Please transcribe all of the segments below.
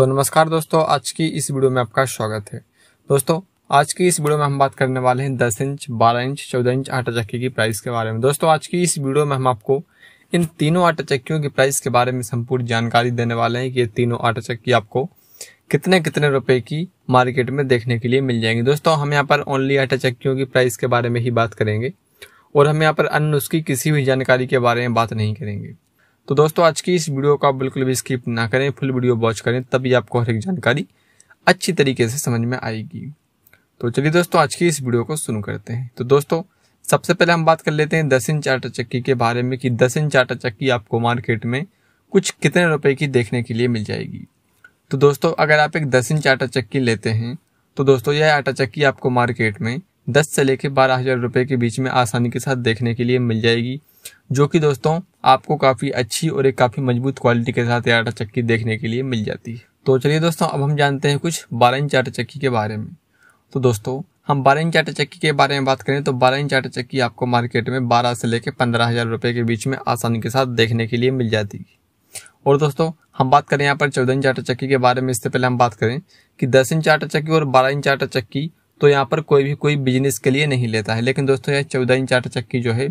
तो नमस्कार दोस्तों आज की इस वीडियो में आपका स्वागत है दोस्तों आज की इस वीडियो में हम बात करने वाले हैं 10 इंच 12 इंच 14 इंच आटा चक्की की प्राइस के बारे में दोस्तों आज की इस वीडियो में हम आपको इन तीनों आटा चक्कियों की प्राइस के बारे में संपूर्ण जानकारी देने वाले हैं कि ये तीनों आटा चक्की आपको कितने कितने रुपए की मार्केट में देखने के लिए मिल जाएंगी दोस्तों हम यहाँ पर ओनली आटा चक्कियों की प्राइस के बारे में ही बात करेंगे और हम यहाँ पर अन्य उसकी किसी भी जानकारी के बारे में बात नहीं करेंगे तो दोस्तों आज की इस वीडियो को आप बिल्कुल भी स्किप ना करें फुल वीडियो वॉच करें तभी आपको हर एक जानकारी अच्छी तरीके से समझ में आएगी तो चलिए दोस्तों आज की इस वीडियो को शुरू करते हैं तो दोस्तों सबसे पहले हम बात कर लेते हैं दस इंच आटा चक्की के बारे में कि दस इंच आटा चक्की आपको मार्केट में कुछ कितने रुपए की देखने के लिए मिल जाएगी तो दोस्तों अगर आप एक दस इंच आटा चक्की लेते हैं तो दोस्तों यह आटा चक्की आपको मार्केट में दस से लेकर बारह हज़ार रुपये के बीच में आसानी के साथ देखने के लिए मिल जाएगी जो कि दोस्तों आपको काफ़ी अच्छी और एक काफ़ी मजबूत क्वालिटी के साथ ये आटा चक्की देखने के लिए मिल जाती है तो चलिए दोस्तों अब हम जानते हैं कुछ बारह इंच आटा चक्की के बारे में तो दोस्तों हम बारह इंच आटा चक्की के बारे में बात करें तो बारह इंच आटा चक्की आपको मार्केट में बारह से लेकर पंद्रह हज़ार रुपये के बीच में आसानी के साथ देखने के लिए मिल जाती है और दोस्तों हम बात करें यहाँ पर चौदह इंच आटा चक्की के बारे में इससे पहले हम बात करें कि दस इंच आटा चक्की और बारह इंच आटा चक्की तो यहाँ पर कोई भी कोई बिजनेस के लिए नहीं लेता है लेकिन दोस्तों यह चौदह इंच आटा चक्की जो है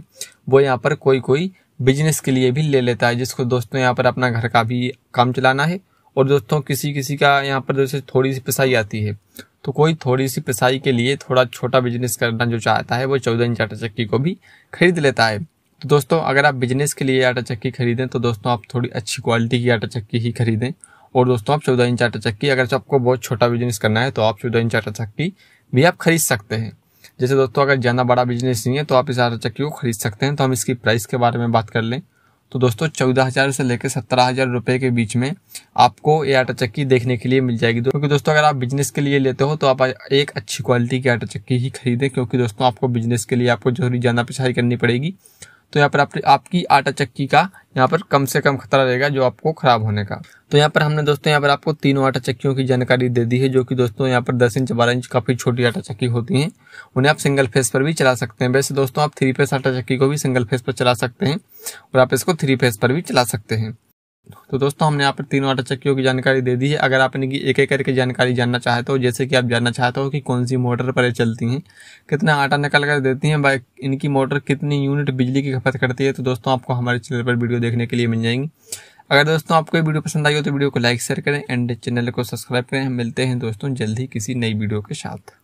वो यहाँ पर कोई कोई बिजनेस के लिए भी ले लेता है जिसको दोस्तों यहाँ पर अपना घर का भी काम चलाना है और दोस्तों किसी किसी का यहाँ पर जैसे थोड़ी सी पिसाई आती है तो कोई थोड़ी सी पिसाई के लिए थोड़ा छोटा बिजनेस करना जो चाहता है वो चौदह इंच आटा चक्की को भी खरीद लेता है तो दोस्तों अगर आप बिजनेस के लिए आटा चक्की खरीदें तो दोस्तों आप थोड़ी अच्छी क्वालिटी की आटा चक्की ही खरीदें और दोस्तों आप चौदह इंच आटा चक्की अगर आपको बहुत छोटा बिजनेस करना है तो आप चौदह इंच आटा चक्की भी आप खरीद सकते हैं जैसे दोस्तों अगर ज़्यादा बड़ा बिजनेस नहीं है तो आप इस आर को खरीद सकते हैं तो हम इसकी प्राइस के बारे में बात कर लें तो दोस्तों चौदह हज़ार से लेकर सत्रह हज़ार रुपये के बीच में आपको ये आटा चक्की देखने के लिए मिल जाएगी तो क्योंकि दोस्तों अगर आप बिजनेस के लिए लेते हो तो आप एक अच्छी क्वालिटी की आटा चक्की ही खरीदें क्योंकि दोस्तों आपको बिजनेस के लिए आपको जरूरी जाना पिछाई करनी पड़ेगी तो यहाँ पर आप, आपकी आटा चक्की का यहाँ पर कम से कम खतरा रहेगा जो आपको खराब होने का तो यहाँ पर हमने दोस्तों यहाँ पर आपको तीनों आटा चक्कियों की जानकारी दे दी है जो कि दोस्तों यहाँ पर 10 इंच 12 इंच काफ़ी छोटी आटा चक्की होती हैं उन्हें आप सिंगल फेस पर भी चला सकते हैं वैसे दोस्तों आप थ्री फेस आटा चक्की को भी सिंगल फेस पर चला सकते हैं और आप इसको थ्री फेस पर भी चला सकते हैं तो दोस्तों हमने यहाँ पर तीनों आटा चक्कियों की जानकारी दे दी है अगर आप इनकी एक एक करके जानकारी जानना चाहते हो जैसे कि आप जानना चाहते हो कि कौन सी मोटर पर ये चलती हैं कितना आटा निकल कर देती हैं बाइक इनकी मोटर कितनी यूनिट बिजली की खपत करती है तो दोस्तों आपको हमारे चैनल पर वीडियो देखने के लिए मिल जाएंगी अगर दोस्तों आपको ये वीडियो पसंद आई हो तो वीडियो को लाइक शेयर करें एंड चैनल को सब्सक्राइब करें मिलते हैं दोस्तों जल्द ही किसी नई वीडियो के साथ